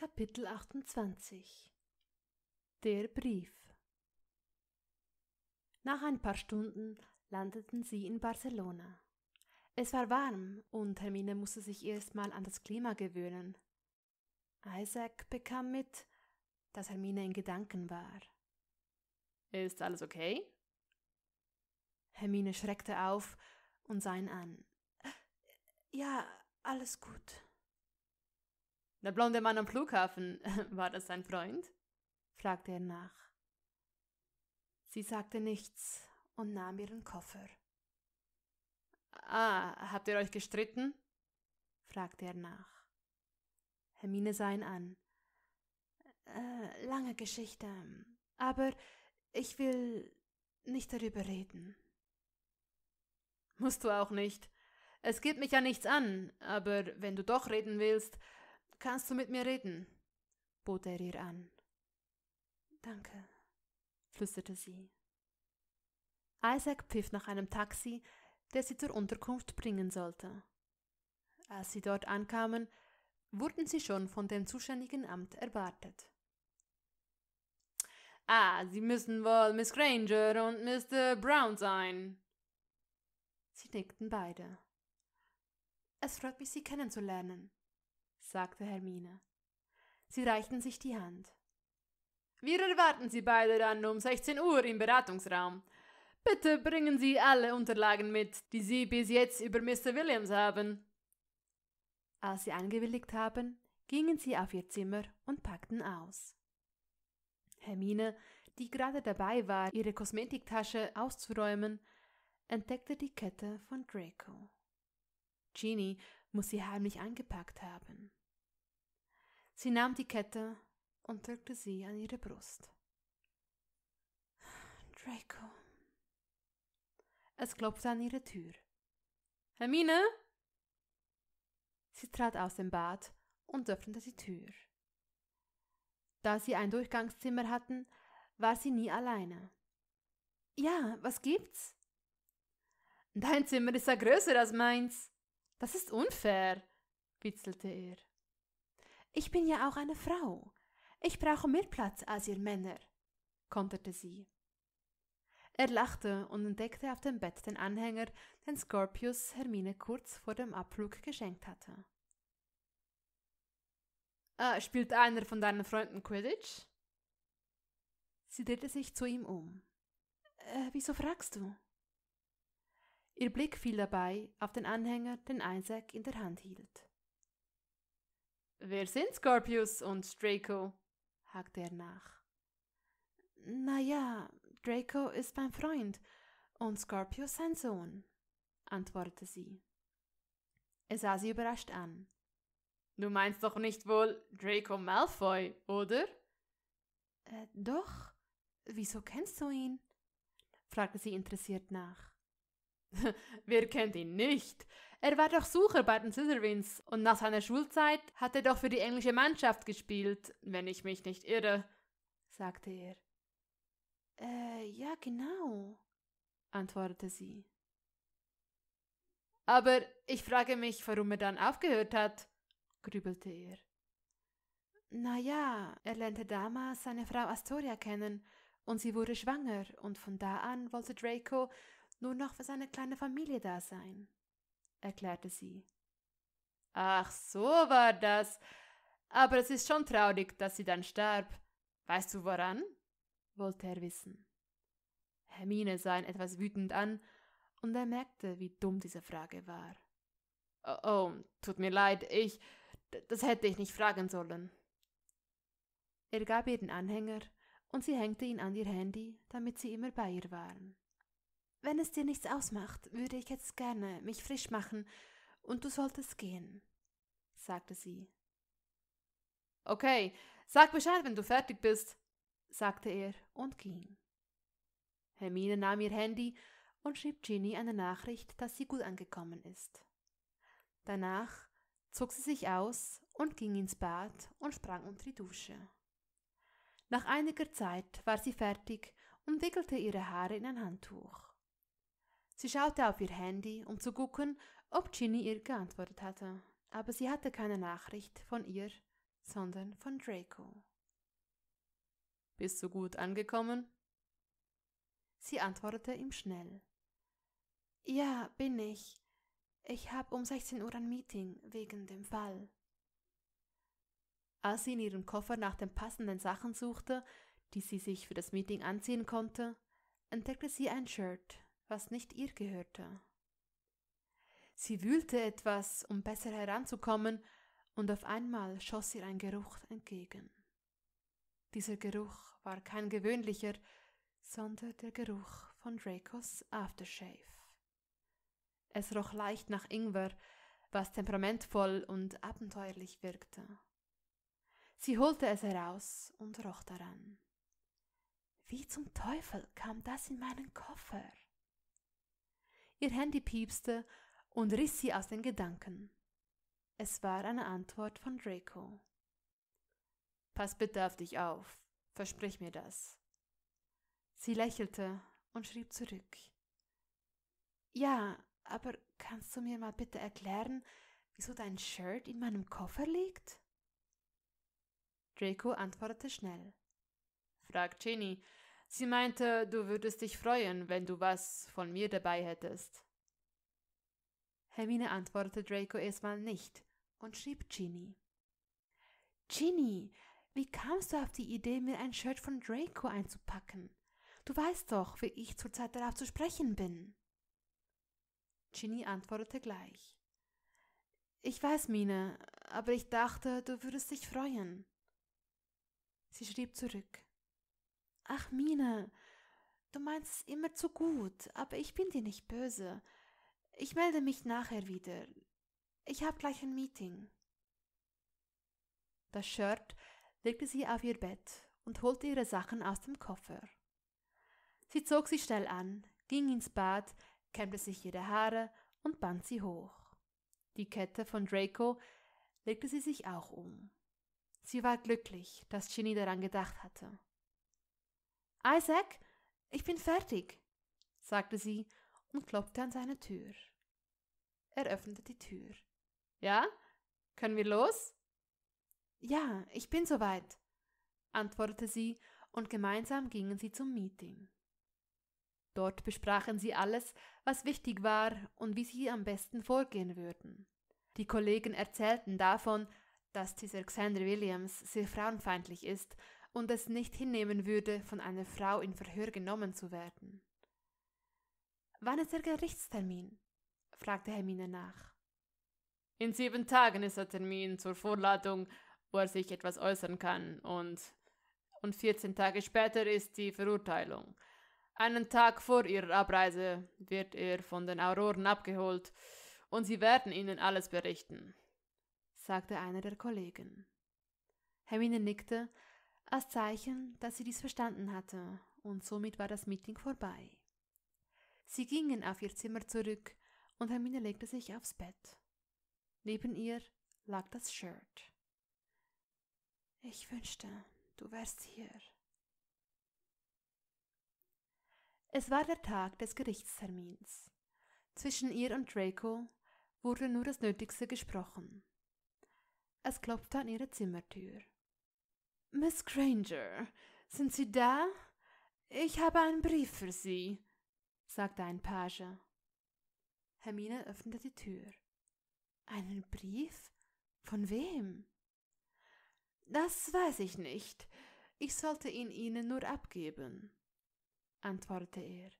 Kapitel 28 Der Brief Nach ein paar Stunden landeten sie in Barcelona. Es war warm und Hermine musste sich erstmal an das Klima gewöhnen. Isaac bekam mit, dass Hermine in Gedanken war. Ist alles okay? Hermine schreckte auf und sah ihn an. Ja, alles gut. Der blonde Mann am Flughafen, war das sein Freund? fragte er nach. Sie sagte nichts und nahm ihren Koffer. Ah, habt ihr euch gestritten? fragte er nach. Hermine sah ihn an. Äh, lange Geschichte, aber ich will nicht darüber reden. Musst du auch nicht. Es geht mich ja nichts an, aber wenn du doch reden willst, Kannst du mit mir reden? bot er ihr an. Danke, flüsterte sie. Isaac pfiff nach einem Taxi, der sie zur Unterkunft bringen sollte. Als sie dort ankamen, wurden sie schon von dem zuständigen Amt erwartet. Ah, Sie müssen wohl Miss Granger und Mr. Brown sein. Sie nickten beide. Es freut mich, Sie kennenzulernen, sagte Hermine. Sie reichten sich die Hand. Wir erwarten Sie beide dann um 16 Uhr im Beratungsraum. Bitte bringen Sie alle Unterlagen mit, die Sie bis jetzt über Mr. Williams haben. Als sie angewilligt haben, gingen sie auf ihr Zimmer und packten aus. Hermine, die gerade dabei war, ihre Kosmetiktasche auszuräumen, entdeckte die Kette von Draco. Jeannie muss sie heimlich eingepackt haben. Sie nahm die Kette und drückte sie an ihre Brust. Draco. Es klopfte an ihre Tür. Hermine! Sie trat aus dem Bad und öffnete die Tür. Da sie ein Durchgangszimmer hatten, war sie nie alleine. Ja, was gibt's? Dein Zimmer ist ja größer als meins, das ist unfair, witzelte er. Ich bin ja auch eine Frau. Ich brauche mehr Platz als ihr Männer, konterte sie. Er lachte und entdeckte auf dem Bett den Anhänger, den Scorpius Hermine kurz vor dem Abflug geschenkt hatte. Ah, spielt einer von deinen Freunden Quidditch? Sie drehte sich zu ihm um. Äh, wieso fragst du? Ihr Blick fiel dabei auf den Anhänger, den Isaac in der Hand hielt. Wer sind Scorpius und Draco? hakte er nach. Na ja, Draco ist mein Freund und Scorpius sein Sohn, antwortete sie. Er sah sie überrascht an. Du meinst doch nicht wohl Draco Malfoy, oder? Äh, doch. Wieso kennst du ihn? fragte sie interessiert nach. Wer kennt ihn nicht? Er war doch Sucher bei den Scissorwinds und nach seiner Schulzeit hat er doch für die englische Mannschaft gespielt, wenn ich mich nicht irre, sagte er. Äh, ja, genau, antwortete sie. Aber ich frage mich, warum er dann aufgehört hat, grübelte er. Na ja, er lernte damals seine Frau Astoria kennen und sie wurde schwanger und von da an wollte Draco nur noch für seine kleine Familie da sein, erklärte sie. Ach, so war das. Aber es ist schon traurig, dass sie dann starb. Weißt du woran? wollte er wissen. Hermine sah ihn etwas wütend an, und er merkte, wie dumm diese Frage war. Oh, oh tut mir leid, ich. Das hätte ich nicht fragen sollen. Er gab ihr den Anhänger, und sie hängte ihn an ihr Handy, damit sie immer bei ihr waren. Wenn es dir nichts ausmacht, würde ich jetzt gerne mich frisch machen und du solltest gehen, sagte sie. Okay, sag Bescheid, wenn du fertig bist, sagte er und ging. Hermine nahm ihr Handy und schrieb Ginny eine Nachricht, dass sie gut angekommen ist. Danach zog sie sich aus und ging ins Bad und sprang unter die Dusche. Nach einiger Zeit war sie fertig und wickelte ihre Haare in ein Handtuch. Sie schaute auf ihr Handy, um zu gucken, ob Ginny ihr geantwortet hatte. Aber sie hatte keine Nachricht von ihr, sondern von Draco. Bist du gut angekommen? Sie antwortete ihm schnell. Ja, bin ich. Ich habe um 16 Uhr ein Meeting wegen dem Fall. Als sie in ihrem Koffer nach den passenden Sachen suchte, die sie sich für das Meeting anziehen konnte, entdeckte sie ein Shirt, was nicht ihr gehörte. Sie wühlte etwas, um besser heranzukommen, und auf einmal schoss ihr ein Geruch entgegen. Dieser Geruch war kein gewöhnlicher, sondern der Geruch von Dracos Aftershave. Es roch leicht nach Ingwer, was temperamentvoll und abenteuerlich wirkte. Sie holte es heraus und roch daran. Wie zum Teufel kam das in meinen Koffer? Ihr Handy piepste und riss sie aus den Gedanken. Es war eine Antwort von Draco. Pass bitte auf dich auf, versprich mir das. Sie lächelte und schrieb zurück. Ja, aber kannst du mir mal bitte erklären, wieso dein Shirt in meinem Koffer liegt? Draco antwortete schnell. Frag Ginny, Sie meinte, du würdest dich freuen, wenn du was von mir dabei hättest. Hermine antwortete Draco erstmal nicht und schrieb Ginny. Ginny, wie kamst du auf die Idee, mir ein Shirt von Draco einzupacken? Du weißt doch, wie ich zurzeit darauf zu sprechen bin. Ginny antwortete gleich. Ich weiß, Mine, aber ich dachte, du würdest dich freuen. Sie schrieb zurück. Ach, Mine, du meinst es immer zu gut, aber ich bin dir nicht böse. Ich melde mich nachher wieder. Ich habe gleich ein Meeting. Das Shirt legte sie auf ihr Bett und holte ihre Sachen aus dem Koffer. Sie zog sie schnell an, ging ins Bad, kämmte sich ihre Haare und band sie hoch. Die Kette von Draco legte sie sich auch um. Sie war glücklich, dass Ginny daran gedacht hatte. Isaac, ich bin fertig, sagte sie und klopfte an seine Tür. Er öffnete die Tür. Ja? Können wir los? Ja, ich bin soweit, antwortete sie, und gemeinsam gingen sie zum Meeting. Dort besprachen sie alles, was wichtig war und wie sie am besten vorgehen würden. Die Kollegen erzählten davon, dass dieser Xander Williams sehr frauenfeindlich ist und es nicht hinnehmen würde, von einer Frau in Verhör genommen zu werden. Wann ist der Gerichtstermin? fragte Hermine nach. In sieben Tagen ist der Termin zur Vorladung, wo er sich etwas äußern kann, und, und 14 Tage später ist die Verurteilung. Einen Tag vor ihrer Abreise wird er von den Auroren abgeholt, und sie werden ihnen alles berichten, sagte einer der Kollegen. Hermine nickte, als Zeichen, dass sie dies verstanden hatte, und somit war das Meeting vorbei. Sie gingen auf ihr Zimmer zurück, und Hermine legte sich aufs Bett. Neben ihr lag das Shirt. Ich wünschte, du wärst hier. Es war der Tag des Gerichtstermins. Zwischen ihr und Draco wurde nur das Nötigste gesprochen. Es klopfte an ihre Zimmertür. Miss Granger, sind Sie da? Ich habe einen Brief für Sie, sagte ein Page. Hermine öffnete die Tür. Einen Brief? Von wem? Das weiß ich nicht. Ich sollte ihn Ihnen nur abgeben, antwortete er.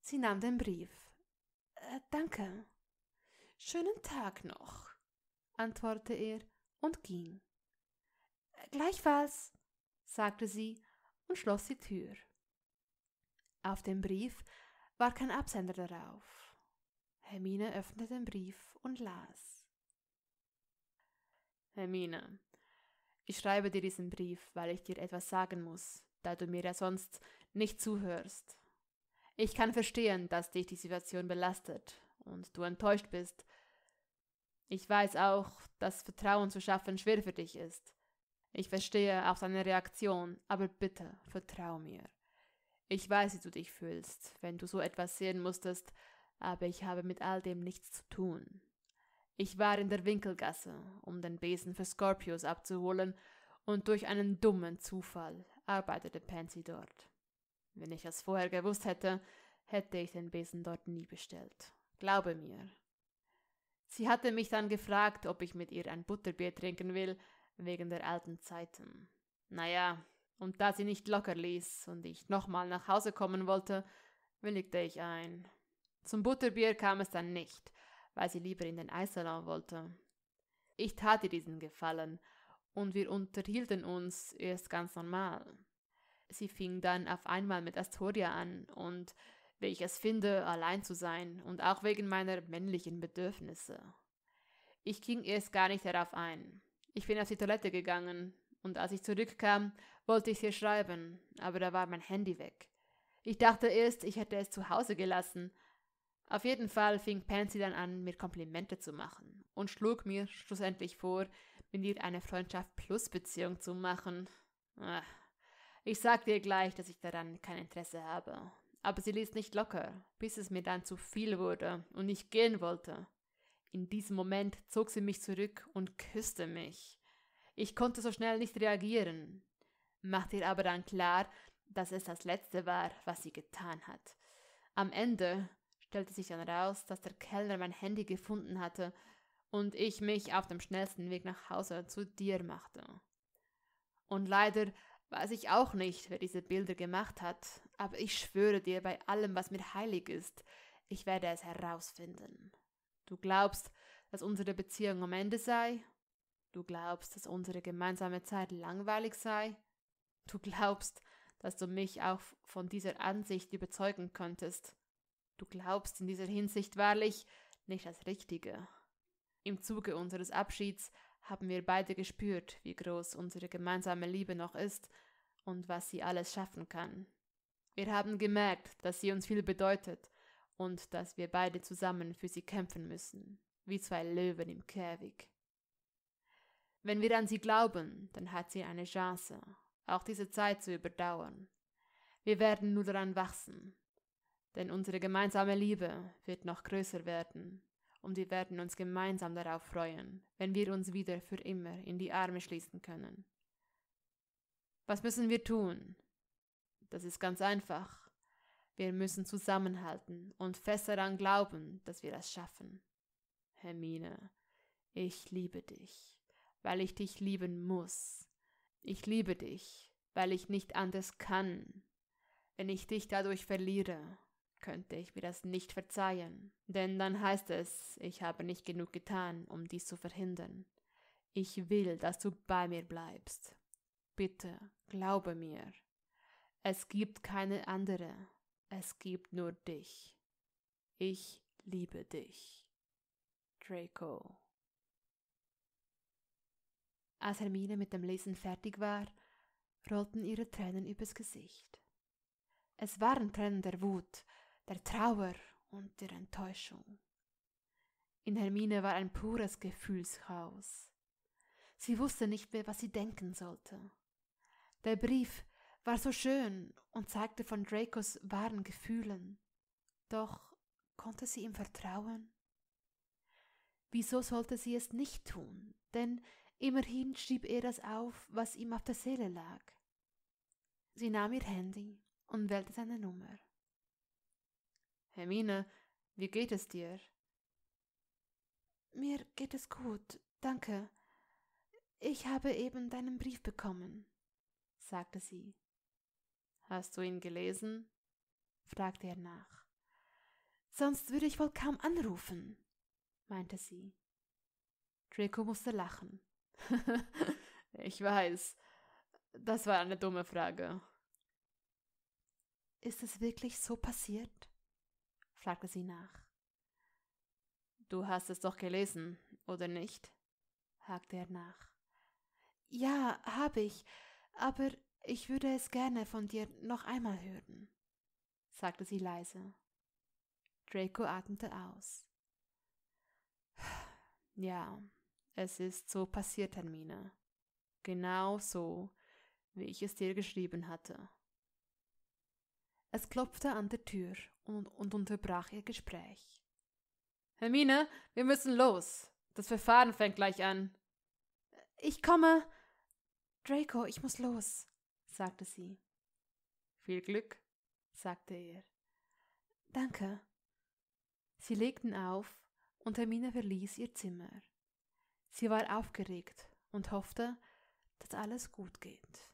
Sie nahm den Brief. Äh, danke. Schönen Tag noch, antwortete er und ging. Gleichfalls, sagte sie und schloss die Tür. Auf dem Brief war kein Absender darauf. Hermine öffnete den Brief und las. Hermine, ich schreibe dir diesen Brief, weil ich dir etwas sagen muss, da du mir ja sonst nicht zuhörst. Ich kann verstehen, dass dich die Situation belastet und du enttäuscht bist. Ich weiß auch, dass Vertrauen zu schaffen schwer für dich ist. Ich verstehe auch seine Reaktion, aber bitte, vertrau mir. Ich weiß, wie du dich fühlst, wenn du so etwas sehen musstest, aber ich habe mit all dem nichts zu tun. Ich war in der Winkelgasse, um den Besen für Scorpius abzuholen, und durch einen dummen Zufall arbeitete Pansy dort. Wenn ich es vorher gewusst hätte, hätte ich den Besen dort nie bestellt. Glaube mir. Sie hatte mich dann gefragt, ob ich mit ihr ein Butterbier trinken will, wegen der alten Zeiten. Naja, und da sie nicht locker ließ und ich nochmal nach Hause kommen wollte, willigte ich ein. Zum Butterbier kam es dann nicht, weil sie lieber in den Eissalon wollte. Ich tat ihr diesen Gefallen und wir unterhielten uns erst ganz normal. Sie fing dann auf einmal mit Astoria an und wie ich es finde, allein zu sein und auch wegen meiner männlichen Bedürfnisse. Ich ging erst gar nicht darauf ein. Ich bin auf die Toilette gegangen und als ich zurückkam, wollte ich dir schreiben, aber da war mein Handy weg. Ich dachte erst, ich hätte es zu Hause gelassen. Auf jeden Fall fing Pansy dann an, mir Komplimente zu machen und schlug mir schlussendlich vor, mit ihr eine Freundschaft plus Beziehung zu machen. Ah. Ich sagte ihr gleich, dass ich daran kein Interesse habe. Aber sie ließ nicht locker, bis es mir dann zu viel wurde und ich gehen wollte. In diesem Moment zog sie mich zurück und küsste mich. Ich konnte so schnell nicht reagieren, machte ihr aber dann klar, dass es das Letzte war, was sie getan hat. Am Ende stellte sich dann raus, dass der Kellner mein Handy gefunden hatte und ich mich auf dem schnellsten Weg nach Hause zu dir machte. Und leider weiß ich auch nicht, wer diese Bilder gemacht hat, aber ich schwöre dir bei allem, was mir heilig ist, ich werde es herausfinden. Du glaubst, dass unsere Beziehung am Ende sei? Du glaubst, dass unsere gemeinsame Zeit langweilig sei? Du glaubst, dass du mich auch von dieser Ansicht überzeugen könntest. Du glaubst in dieser Hinsicht wahrlich nicht das Richtige. Im Zuge unseres Abschieds haben wir beide gespürt, wie groß unsere gemeinsame Liebe noch ist und was sie alles schaffen kann. Wir haben gemerkt, dass sie uns viel bedeutet und dass wir beide zusammen für sie kämpfen müssen, wie zwei Löwen im Käfig. Wenn wir an sie glauben, dann hat sie eine Chance, auch diese Zeit zu überdauern. Wir werden nur daran wachsen, denn unsere gemeinsame Liebe wird noch größer werden, und wir werden uns gemeinsam darauf freuen, wenn wir uns wieder für immer in die Arme schließen können. Was müssen wir tun? Das ist ganz einfach. Wir müssen zusammenhalten und fest daran glauben, dass wir das schaffen. Hermine, ich liebe dich, weil ich dich lieben muss. Ich liebe dich, weil ich nicht anders kann. Wenn ich dich dadurch verliere, könnte ich mir das nicht verzeihen, denn dann heißt es, ich habe nicht genug getan, um dies zu verhindern. Ich will, dass du bei mir bleibst. Bitte, glaube mir. Es gibt keine andere. Es gibt nur dich. Ich liebe dich. Draco. Als Hermine mit dem Lesen fertig war, rollten ihre Tränen übers Gesicht. Es waren Tränen der Wut, der Trauer und der Enttäuschung. In Hermine war ein pures Gefühlschaos. Sie wusste nicht mehr, was sie denken sollte. Der Brief war so schön und zeigte von Dracos wahren Gefühlen. Doch konnte sie ihm vertrauen? Wieso sollte sie es nicht tun? Denn immerhin schrieb er das auf, was ihm auf der Seele lag. Sie nahm ihr Handy und wählte seine Nummer. Hermine, wie geht es dir? Mir geht es gut, danke. Ich habe eben deinen Brief bekommen, sagte sie. Hast du ihn gelesen? fragte er nach. Sonst würde ich wohl kaum anrufen, meinte sie. Draco musste lachen. ich weiß, das war eine dumme Frage. Ist es wirklich so passiert? fragte sie nach. Du hast es doch gelesen, oder nicht? hakte er nach. Ja, habe ich, aber ich würde es gerne von dir noch einmal hören, sagte sie leise. Draco atmete aus. Ja, es ist so passiert, Hermine. Genau so, wie ich es dir geschrieben hatte. Es klopfte an der Tür und, und, unterbrach ihr Gespräch. Hermine, wir müssen los. Das Verfahren fängt gleich an. Ich komme. Draco, ich muss los sagte sie. Viel Glück, sagte er. Danke. Sie legten auf und Hermine verließ ihr Zimmer. Sie war aufgeregt und hoffte, dass alles gut geht.